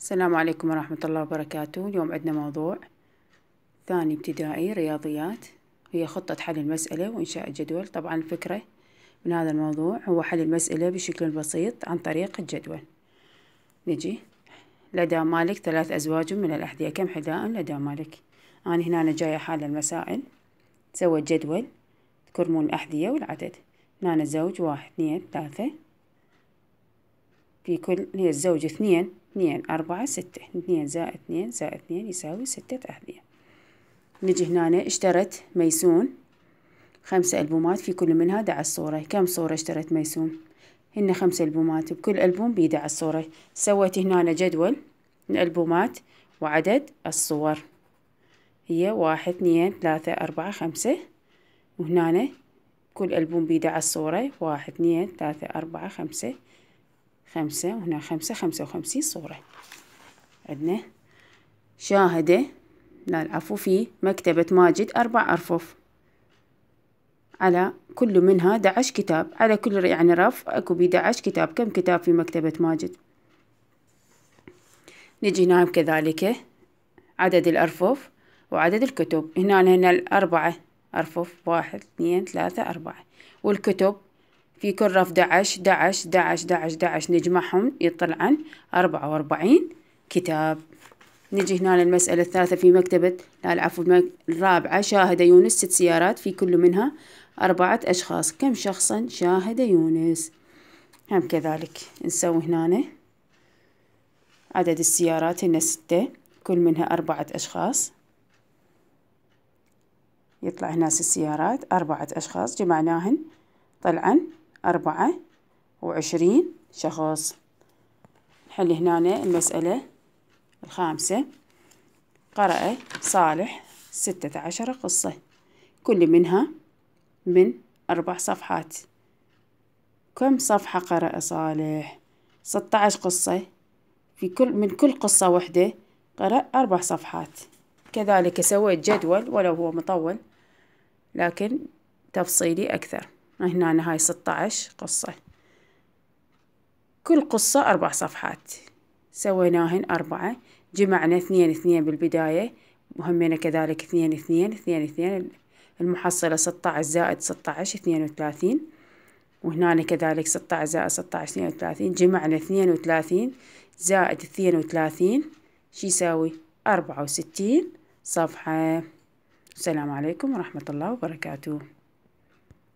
السلام عليكم ورحمة الله وبركاته اليوم عندنا موضوع ثاني ابتدائي رياضيات هي خطة حل المسألة وإنشاء الجدول طبعا الفكرة من هذا الموضوع هو حل المسألة بشكل بسيط عن طريق الجدول نجي لدى مالك ثلاث أزواج من الأحذية كم حذاء لدى مالك أنا هنا جاية حال المسائل سوى الجدول تكرمون الأحذية والعدد هنا زوج واحد اثنين ثلاثة في كل الزوج اثنين اثنين أربعة ستة اثنين زائد اثنين زائد اثنين يساوي ستة أهلية نجي هنا اشترت ميسون خمسة ألبومات في كل منها دعس صورة كم صورة اشترت ميسون هن خمسة ألبومات بكل ألبوم بيدع صورة سويت هنا جدول الألبومات وعدد الصور هي واحد اثنين ثلاثة أربعة خمسة وهنا كل ألبوم بيدع صورة واحد اثنين ثلاثة أربعة خمسة خمسة وهنا خمسة خمسة وخمسين صورة عندنا شاهدة لا العفو في مكتبة ماجد أربع أرفف على كل منها دعش كتاب على كل يعني رف أكو بي دعش كتاب كم كتاب في مكتبة ماجد نجي هنا نعم كذلك عدد الأرفف وعدد الكتب هنا هنا الأربعة أرفف واحد اثنين ثلاثة أربعة والكتب في كل رف دعش دعش دعش دعش دعش نجمعهم يطلعن أربعة وأربعين كتاب نجي هنا للمسألة الثالثة في مكتبة لا العفو الرابعة شاهد يونس ست سيارات في كل منها أربعة أشخاص كم شخصا شاهد يونس هم كذلك نسوي هنا عدد السيارات هنا ستة كل منها أربعة أشخاص يطلع هنا ست سيارات أربعة أشخاص جمعناهن طلعا أربعة وعشرين شخص نحل هنا المسألة الخامسة قرأ صالح ستة عشر قصة كل منها من أربع صفحات كم صفحة قرأ صالح؟ ستة عشر قصة في كل من كل قصة واحدة قرأ أربع صفحات كذلك سويت جدول ولو هو مطول لكن تفصيلي أكثر هنا هاي ستة عشر قصة كل قصة أربع صفحات سويناهن أربعة جمعنا اثنين اثنين بالبداية وهمينا كذلك اثنين اثنين اثنين اثنين المحصلة ستة عشر زائد ستة عشر اثنين وثلاثين وهنا كذلك ستة عشر زائد ستة عشر اثنين وثلاثين جمعنا اثنين وثلاثين زائد اثنين وثلاثين شي يساوي أربعة وستين صفحة السلام عليكم ورحمة الله وبركاته